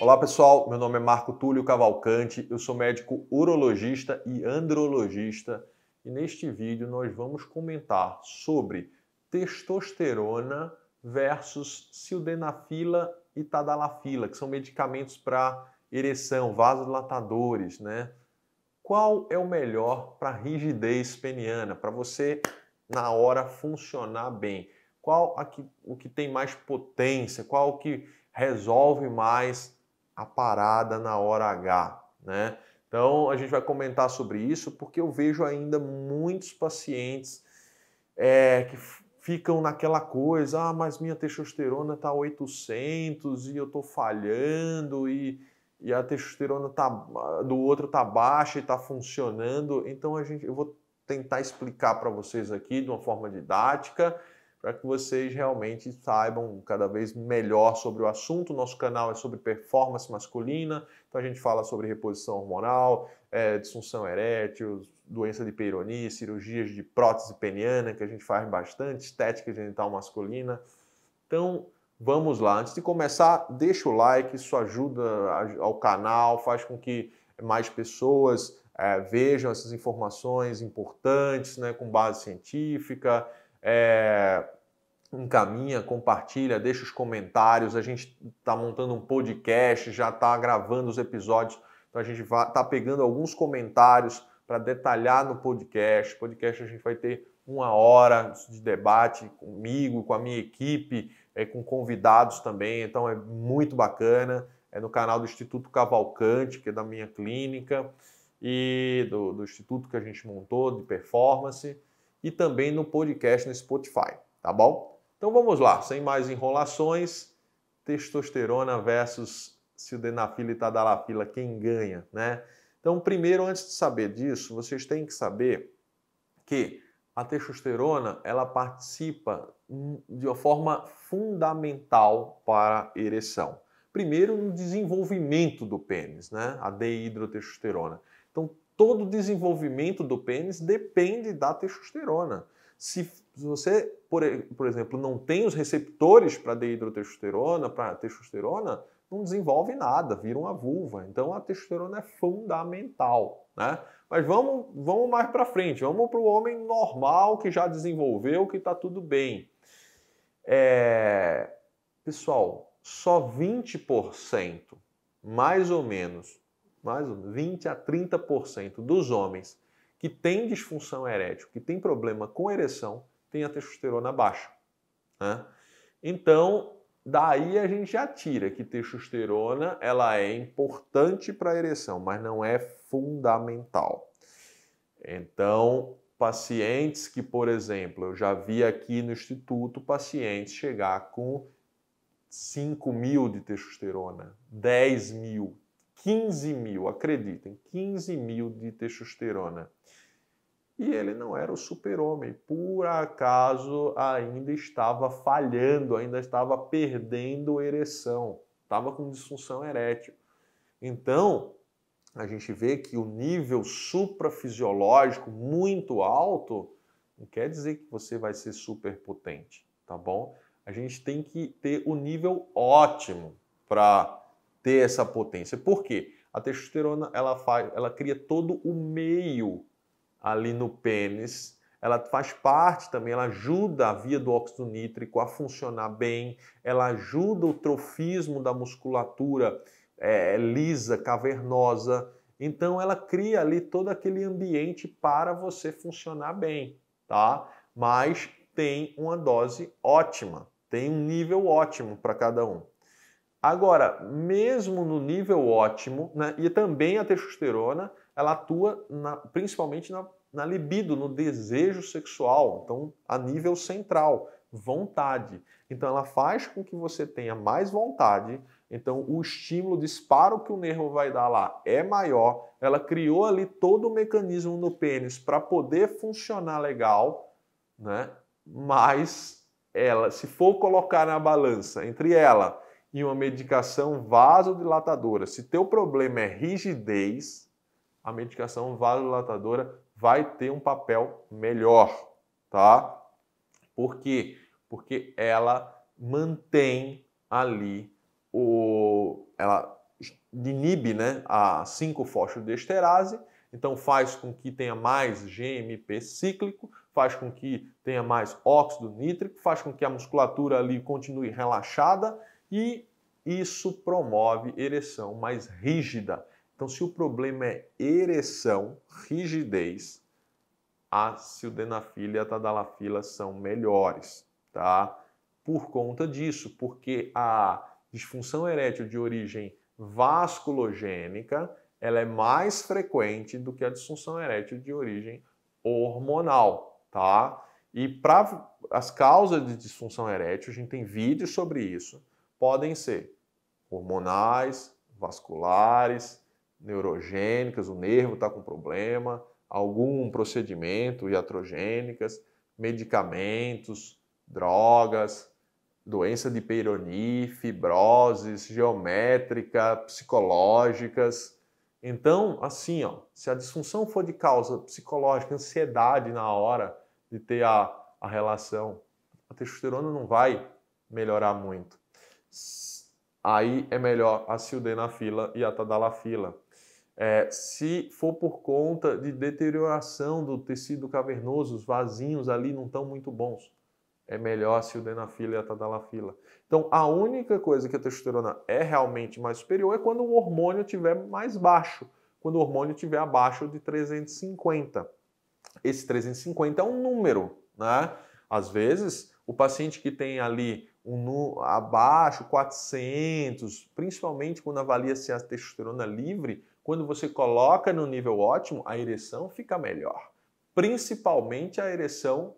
Olá pessoal, meu nome é Marco Túlio Cavalcante, eu sou médico urologista e andrologista e neste vídeo nós vamos comentar sobre testosterona versus sildenafila e tadalafila, que são medicamentos para ereção, vasodilatadores, né? Qual é o melhor para rigidez peniana, para você na hora funcionar bem? qual a que, o que tem mais potência, qual o que resolve mais a parada na hora H, né? Então a gente vai comentar sobre isso porque eu vejo ainda muitos pacientes é, que ficam naquela coisa, ah, mas minha testosterona está 800 e eu estou falhando e, e a testosterona tá, do outro está baixa e está funcionando. Então a gente, eu vou tentar explicar para vocês aqui de uma forma didática para que vocês realmente saibam cada vez melhor sobre o assunto. Nosso canal é sobre performance masculina, então a gente fala sobre reposição hormonal, é, disfunção erétil, doença de Peyronie, cirurgias de prótese peniana, que a gente faz bastante, estética genital masculina. Então, vamos lá. Antes de começar, deixa o like, isso ajuda ao canal, faz com que mais pessoas é, vejam essas informações importantes, né, com base científica, é, encaminha, compartilha, deixa os comentários. A gente está montando um podcast, já está gravando os episódios. Então a gente está pegando alguns comentários para detalhar no podcast. Podcast a gente vai ter uma hora de debate comigo, com a minha equipe, é, com convidados também. Então é muito bacana. É no canal do Instituto Cavalcante, que é da minha clínica, e do, do instituto que a gente montou de performance e também no podcast no Spotify, tá bom? Então vamos lá, sem mais enrolações, testosterona versus sildenafila e tadalafila, quem ganha, né? Então, primeiro, antes de saber disso, vocês têm que saber que a testosterona ela participa de uma forma fundamental para a ereção. Primeiro, no desenvolvimento do pênis, né? A dehidrotestosterona. Então, todo o desenvolvimento do pênis depende da testosterona. Se você, por, por exemplo, não tem os receptores para deidrotestosterona, para testosterona, não desenvolve nada, vira uma vulva. Então a testosterona é fundamental, né? Mas vamos, vamos mais para frente, vamos para o homem normal que já desenvolveu, que está tudo bem. É... Pessoal, só 20%, mais ou menos, mais 20 a 30% dos homens que têm disfunção erétil, que têm problema com ereção, têm a testosterona baixa. Né? Então, daí a gente já tira que testosterona ela é importante para a ereção, mas não é fundamental. Então, pacientes que, por exemplo, eu já vi aqui no instituto pacientes chegar com 5 mil de testosterona, 10 mil, 15 mil, acreditem, 15 mil de testosterona. E ele não era o super-homem, por acaso ainda estava falhando, ainda estava perdendo ereção, estava com disfunção erétil. Então, a gente vê que o nível suprafisiológico muito alto não quer dizer que você vai ser super potente, tá bom? A gente tem que ter o nível ótimo para ter essa potência. Por quê? A testosterona ela, faz, ela cria todo o meio ali no pênis. Ela faz parte também, ela ajuda a via do óxido nítrico a funcionar bem, ela ajuda o trofismo da musculatura é, lisa, cavernosa. Então ela cria ali todo aquele ambiente para você funcionar bem, tá? Mas tem uma dose ótima, tem um nível ótimo para cada um. Agora, mesmo no nível ótimo, né, e também a testosterona, ela atua na, principalmente na, na libido, no desejo sexual, então a nível central, vontade. Então ela faz com que você tenha mais vontade, então o estímulo, o disparo que o nervo vai dar lá é maior, ela criou ali todo o mecanismo no pênis para poder funcionar legal, né? mas ela, se for colocar na balança entre ela e uma medicação vasodilatadora. Se teu problema é rigidez, a medicação vasodilatadora vai ter um papel melhor, tá? Por quê? Porque ela mantém ali o ela inibe, né, a 5-fosfodiesterase, então faz com que tenha mais GMP cíclico, faz com que tenha mais óxido nítrico, faz com que a musculatura ali continue relaxada e isso promove ereção mais rígida. Então, se o problema é ereção, rigidez, a sildenafila e a tadalafila são melhores, tá? Por conta disso, porque a disfunção erétil de origem vasculogênica ela é mais frequente do que a disfunção erétil de origem hormonal, tá? E para as causas de disfunção erétil, a gente tem vídeos sobre isso podem ser hormonais, vasculares, neurogênicas, o nervo está com problema, algum procedimento, iatrogênicas, medicamentos, drogas, doença de Peyronie, fibroses, geométrica, psicológicas. Então, assim, ó, se a disfunção for de causa psicológica, ansiedade na hora de ter a, a relação, a testosterona não vai melhorar muito aí é melhor a fila e a tadalafila. Tá é, se for por conta de deterioração do tecido cavernoso, os vasinhos ali não estão muito bons, é melhor na fila e a tadalafila. Tá então, a única coisa que a testosterona é realmente mais superior é quando o hormônio estiver mais baixo, quando o hormônio estiver abaixo de 350. Esse 350 é um número, né? Às vezes, o paciente que tem ali um, abaixo, 400, principalmente quando avalia-se a testosterona livre, quando você coloca no nível ótimo, a ereção fica melhor. Principalmente a ereção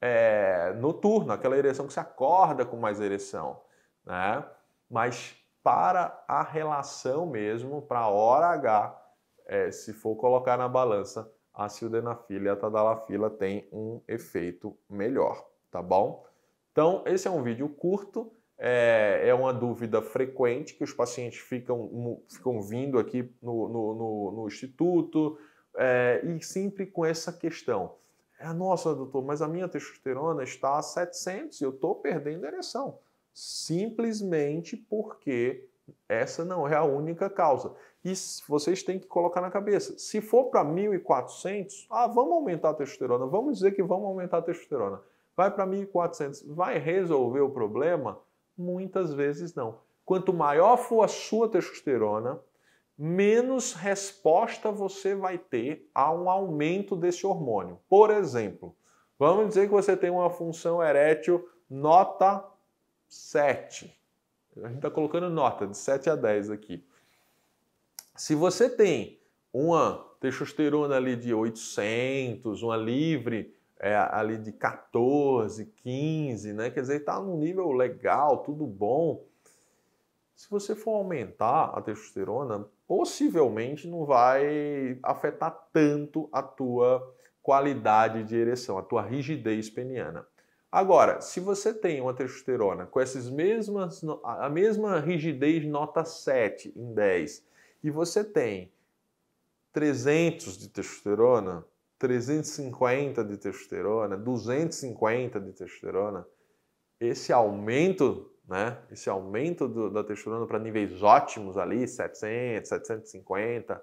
é, noturna, aquela ereção que se acorda com mais ereção. Né? Mas para a relação mesmo, para a hora H, é, se for colocar na balança, a sildenafila e a tadalafila tem um efeito melhor, tá bom? Então, esse é um vídeo curto, é, é uma dúvida frequente que os pacientes ficam, ficam vindo aqui no, no, no, no instituto é, e sempre com essa questão. É, Nossa, doutor, mas a minha testosterona está a 700 e eu estou perdendo ereção. Simplesmente porque essa não é a única causa. E vocês têm que colocar na cabeça. Se for para 1.400, ah, vamos aumentar a testosterona. Vamos dizer que vamos aumentar a testosterona. Vai para 1.400. Vai resolver o problema? Muitas vezes não. Quanto maior for a sua testosterona, menos resposta você vai ter a um aumento desse hormônio. Por exemplo, vamos dizer que você tem uma função erétil nota 7. A gente está colocando nota de 7 a 10 aqui. Se você tem uma testosterona ali de 800, uma livre é, ali de 14, 15, né? Quer dizer, está num nível legal, tudo bom. Se você for aumentar a testosterona, possivelmente não vai afetar tanto a tua qualidade de ereção, a tua rigidez peniana. Agora, se você tem uma testosterona com essas mesmas a mesma rigidez nota 7 em 10 e você tem 300 de testosterona, 350 de testosterona, 250 de testosterona, esse aumento, né, esse aumento do, da testosterona para níveis ótimos ali, 700, 750,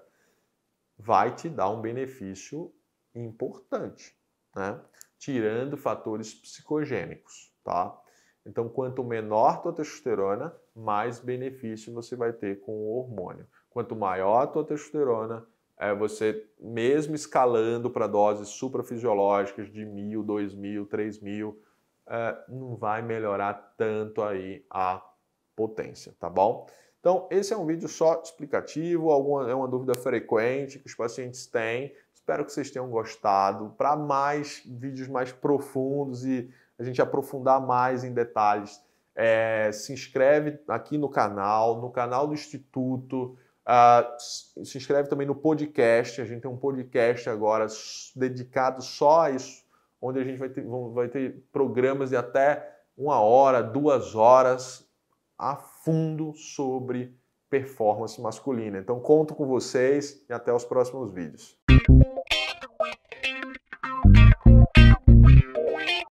vai te dar um benefício importante, né? Tirando fatores psicogênicos, tá? Então, quanto menor a tua testosterona, mais benefício você vai ter com o hormônio. Quanto maior a tua testosterona, é você, mesmo escalando para doses suprafisiológicas de mil, dois mil, três mil, é, não vai melhorar tanto aí a potência, tá bom? Então, esse é um vídeo só explicativo, alguma, é uma dúvida frequente que os pacientes têm. Espero que vocês tenham gostado. Para mais vídeos mais profundos e a gente aprofundar mais em detalhes, é, se inscreve aqui no canal, no canal do Instituto. Uh, se inscreve também no podcast. A gente tem um podcast agora dedicado só a isso, onde a gente vai ter, vai ter programas de até uma hora, duas horas a fundo sobre performance masculina. Então, conto com vocês e até os próximos vídeos.